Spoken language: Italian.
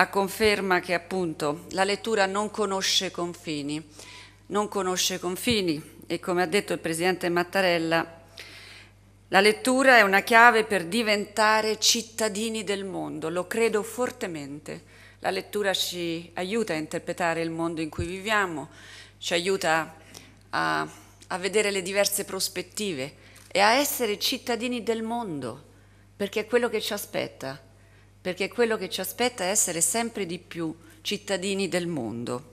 a conferma che appunto la lettura non conosce confini, non conosce confini e come ha detto il Presidente Mattarella, la lettura è una chiave per diventare cittadini del mondo, lo credo fortemente. La lettura ci aiuta a interpretare il mondo in cui viviamo, ci aiuta a, a vedere le diverse prospettive e a essere cittadini del mondo, perché è quello che ci aspetta perché quello che ci aspetta è essere sempre di più cittadini del mondo.